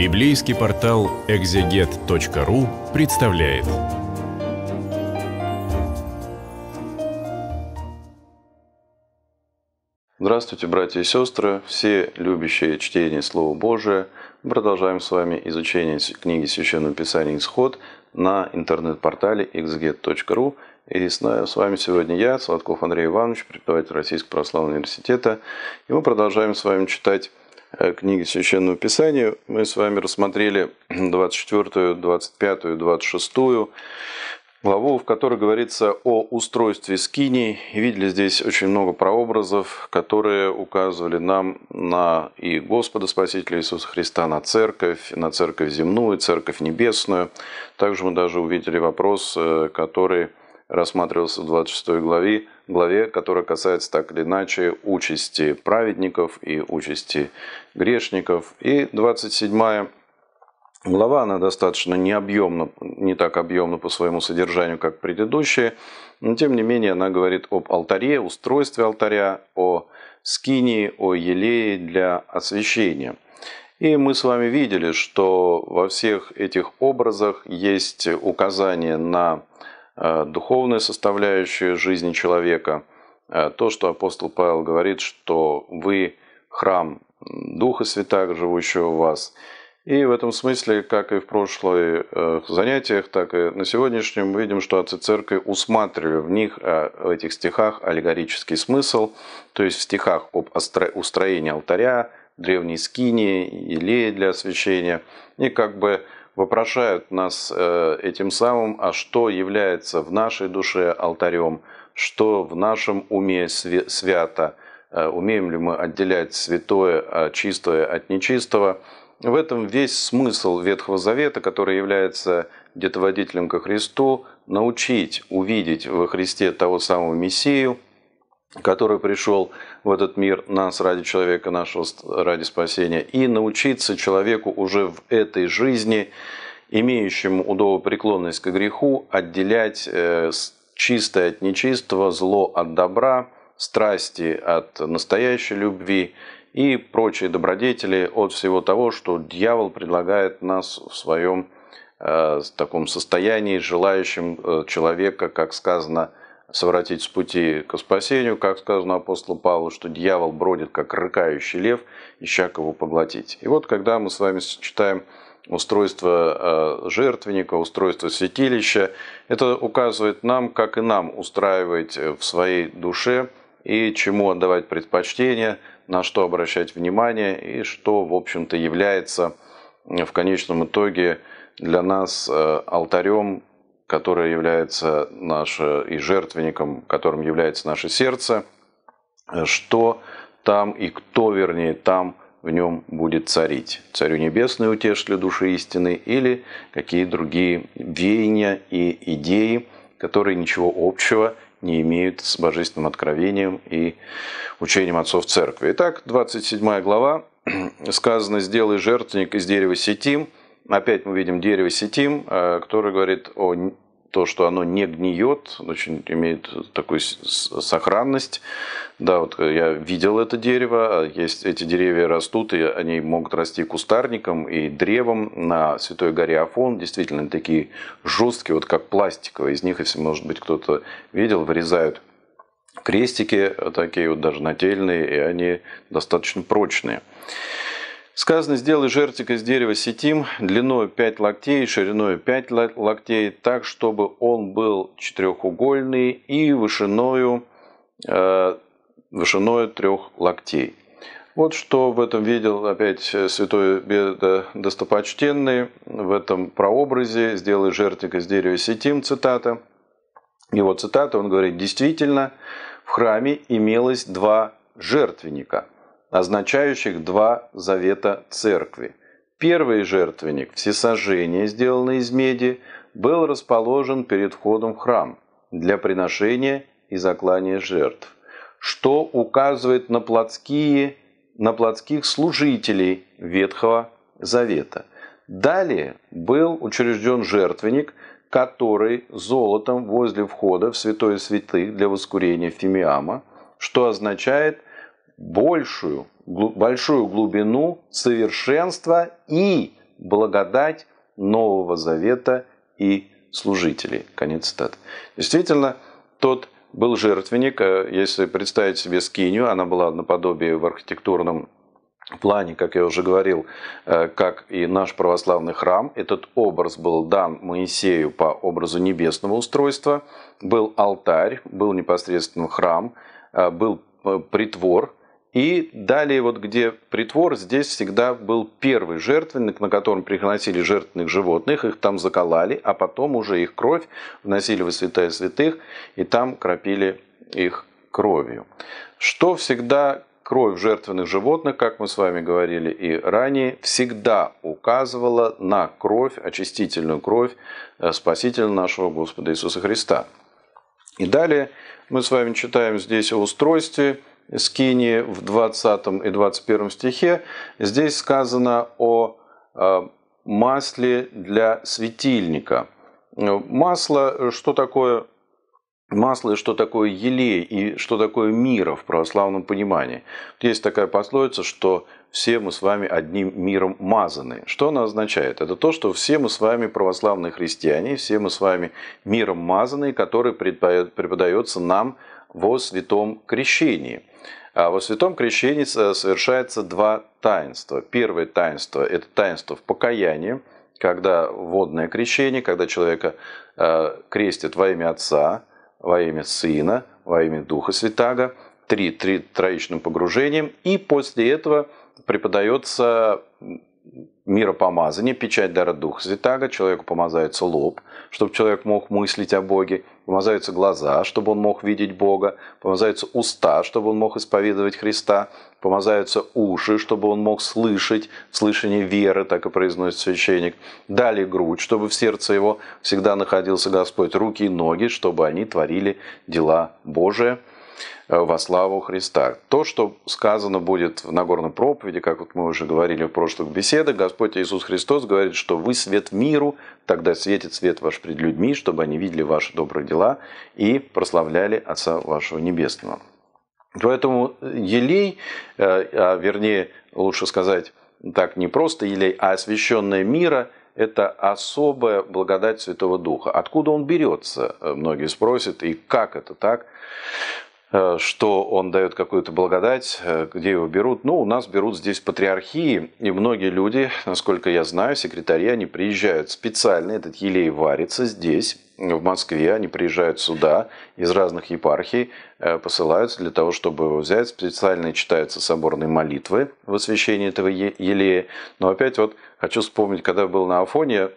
Библейский портал экзегет.ру представляет. Здравствуйте, братья и сестры, все любящие чтение Слова Божия. Мы продолжаем с вами изучение книги Священного Писания «Исход» на интернет-портале exeget.ru. И с вами сегодня я, Сладков Андрей Иванович, преподаватель Российского православного университета. И мы продолжаем с вами читать Э, книги Священного Писания. Мы с вами рассмотрели 24, 25, 26 главу, в которой говорится о устройстве скиний. видели здесь очень много прообразов, которые указывали нам на и Господа Спасителя Иисуса Христа, на церковь, на церковь земную, церковь небесную. Также мы даже увидели вопрос, э, который рассматривался в 26 главе, главе, которая касается так или иначе участи праведников и участи грешников. И 27 глава, она достаточно необъемна, не так объемна по своему содержанию, как предыдущие, но тем не менее она говорит об алтаре, устройстве алтаря, о скинии, о елее для освещения, И мы с вами видели, что во всех этих образах есть указание на Э, духовная составляющая жизни человека, э, то, что апостол Павел говорит, что вы храм Духа Святаго, живущего в вас. И в этом смысле, как и в прошлых э, занятиях, так и на сегодняшнем, мы видим, что отцы церкви усматривали в них, в этих стихах, аллегорический смысл, то есть в стихах об устроении алтаря, древней скинии, елеи для освящения, и как бы вопрошают нас э, этим самым, а что является в нашей душе алтарем, что в нашем уме свято, э, умеем ли мы отделять святое, чистое от нечистого. В этом весь смысл Ветхого Завета, который является детоводителем ко Христу, научить увидеть во Христе того самого Мессию – который пришел в этот мир нас ради человека нашего, ради спасения, и научиться человеку уже в этой жизни, имеющему удовопреклонность к греху, отделять э, чистое от нечистого, зло от добра, страсти от настоящей любви и прочие добродетели от всего того, что дьявол предлагает нас в своем в э, таком состоянии, желающим э, человека, как сказано, совратить с пути к спасению, как сказано апостолу Павлу, что дьявол бродит, как рыкающий лев, ища кого поглотить. И вот когда мы с вами читаем устройство э, жертвенника, устройство святилища, это указывает нам, как и нам устраивать э, в своей душе и чему отдавать предпочтение, на что обращать внимание и что, в общем-то, является э, в конечном итоге для нас алтарем которое является наше, и жертвенником, которым является наше сердце, э, что там и кто, вернее, там в нем будет царить. Царю Небесный утешитель души истины или какие другие веяния и идеи, которые ничего общего не имеют с божественным откровением и учением отцов церкви. Итак, 27 глава, сказано «Сделай жертвенник из дерева сетим, опять мы видим дерево сетим, э, который говорит о то, что оно не гниет, очень имеет такую сохранность. Да, вот э, я видел это дерево, а есть, эти деревья растут, и они могут расти кустарником и древом на Святой горе Афон. Действительно, такие жесткие, вот как пластиковые. Из них, если, может быть, кто-то видел, вырезают крестики э, такие вот даже нательные, и они достаточно прочные. Сказано, сделай жертик из дерева сетим длиной 5 локтей, шириной 5 локтей, так, чтобы он был четырехугольный и вышиною, э, вышиною трех локтей. Вот что в этом видел опять э, святой достопочтенный, в этом прообразе «Сделай жертвик из дерева сетим», цитата. Его цитата, он говорит, «Действительно, в храме имелось два жертвенника – означающих два завета церкви. Первый жертвенник, всесожжение, сделанное из меди, был расположен перед входом в храм для приношения и заклания жертв, что указывает на, плотские, на плотских служителей Ветхого Завета. Далее был учрежден жертвенник, который золотом возле входа в святое святых для воскурения Фимиама, что означает – большую, большую глубину совершенства и благодать Нового Завета и служителей. Конец цитаты. Действительно, тот был жертвенник, э, если представить себе скинию, она была наподобие в архитектурном плане, как я уже говорил, э, как и наш православный храм. Этот образ был дан Моисею по образу небесного устройства. Был алтарь, был непосредственно храм, э, был притвор, и далее, вот где притвор, здесь всегда был первый жертвенник, на котором приносили жертвенных животных, их там заколали, а потом уже их кровь вносили во святая святых, и там кропили их кровью. Что всегда кровь жертвенных животных, как мы с вами говорили и ранее, всегда указывала на кровь, очистительную кровь э, Спасителя нашего Господа Иисуса Христа. И далее мы с вами читаем здесь о устройстве Скинии в 20 и 21 стихе, здесь сказано о э, масле для светильника. Масло, что такое масло, что такое елей и что такое мира в православном понимании. Есть такая пословица, что все мы с вами одним миром мазаны. Что она означает? Это то, что все мы с вами православные христиане, все мы с вами миром мазаны, который преподается нам во святом крещении. А во святом крещении э, совершается два таинства. Первое таинство – это таинство в покаянии, когда водное крещение, когда человека э, крестит во имя Отца, во имя Сына, во имя Духа Святаго, три, три троичным погружением, и после этого преподается мира миропомазание, печать дара Духа Святаго, человеку помазается лоб, чтобы человек мог мыслить о Боге, помазаются глаза, чтобы он мог видеть Бога, помазаются уста, чтобы он мог исповедовать Христа, помазаются уши, чтобы он мог слышать, слышание веры, так и произносит священник, далее грудь, чтобы в сердце его всегда находился Господь, руки и ноги, чтобы они творили дела Божие – Э, во славу Христа. То, что сказано будет в Нагорной проповеди, как вот мы уже говорили в прошлых беседах, Господь Иисус Христос говорит, что вы свет миру, тогда светит свет ваш пред людьми, чтобы они видели ваши добрые дела и прославляли Отца вашего Небесного. Поэтому елей, э, а вернее, лучше сказать, так не просто елей, а освященное мира – это особая благодать Святого Духа. Откуда он берется, э, многие спросят, и как это так? Э, что он дает какую-то благодать, э, где его берут. Ну, у нас берут здесь патриархии, и многие люди, насколько я знаю, секретари, они приезжают специально, этот елей варится здесь, в Москве, они приезжают сюда из разных епархий, э, посылаются для того, чтобы его взять. Специально читаются соборные молитвы в освящении этого елея. Но опять вот хочу вспомнить, когда я был на Афоне,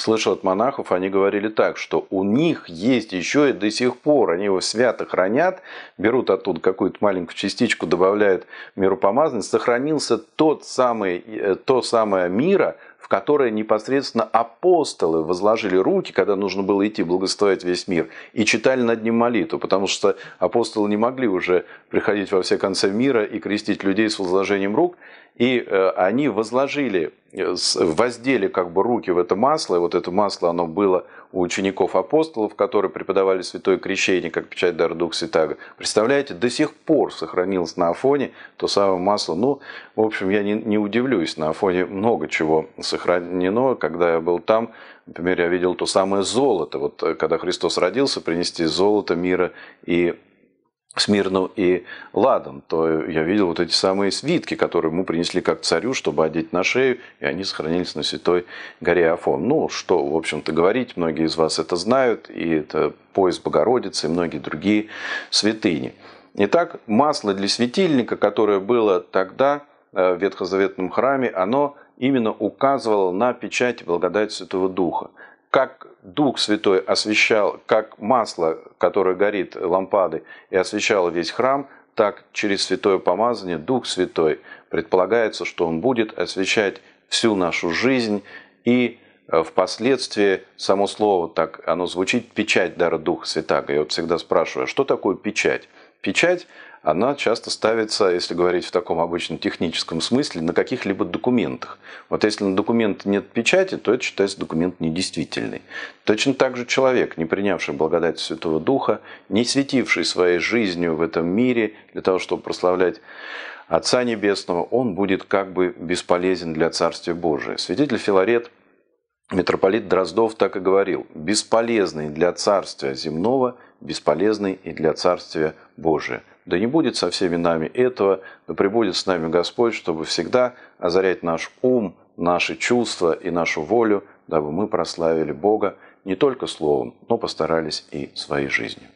слышал от монахов, они говорили так, что у них есть еще и до сих пор, они его свято хранят, берут оттуда какую-то маленькую частичку, добавляют миропомазанность, сохранился тот самый, э, то самое мира, которое непосредственно апостолы возложили руки, когда нужно было идти благословлять весь мир, и читали над ним молитву, потому что апостолы не могли уже приходить во все концы мира и крестить людей с возложением рук, и э, они возложили, э, воздели как бы руки в это масло, и вот это масло, оно было у учеников апостолов, которые преподавали святое крещение, как печать дар Дух Святаго. Представляете, до сих пор сохранилось на Афоне то самое масло. Ну, в общем, я не, не удивлюсь, на Афоне много чего сохранилось сохранено, когда я был там, например, я видел то самое золото. Вот э, когда Христос родился, принести золото мира и Смирну и Ладом, то я видел вот эти самые свитки, которые ему принесли как царю, чтобы одеть на шею, и они сохранились на святой горе Афон. Ну, что, в общем-то, говорить, многие из вас это знают, и это пояс Богородицы, и многие другие святыни. Итак, масло для светильника, которое было тогда э, в Ветхозаветном храме, оно – именно указывала на печать благодать Святого Духа. Как Дух Святой освещал, как масло, которое горит лампады и освещало весь храм, так через святое помазание Дух Святой предполагается, что Он будет освещать всю нашу жизнь и э, впоследствии само слово так, оно звучит, печать дара Духа Святаго. Я вот всегда спрашиваю, что такое печать? Печать – она часто ставится, если говорить в таком обычном техническом смысле, на каких-либо документах. Вот если на документе нет печати, то это считается документ недействительный. Точно так же человек, не принявший благодать Святого Духа, не светивший своей жизнью в этом мире для того, чтобы прославлять Отца Небесного, он будет как бы бесполезен для Царствия Божия. Свидетель Филарет – Митрополит Дроздов так и говорил, бесполезный для царствия земного, бесполезный и для царствия Божия. Да не будет со всеми нами этого, да пребудет с нами Господь, чтобы всегда озарять наш ум, наши чувства и нашу волю, дабы мы прославили Бога не только словом, но постарались и своей жизнью.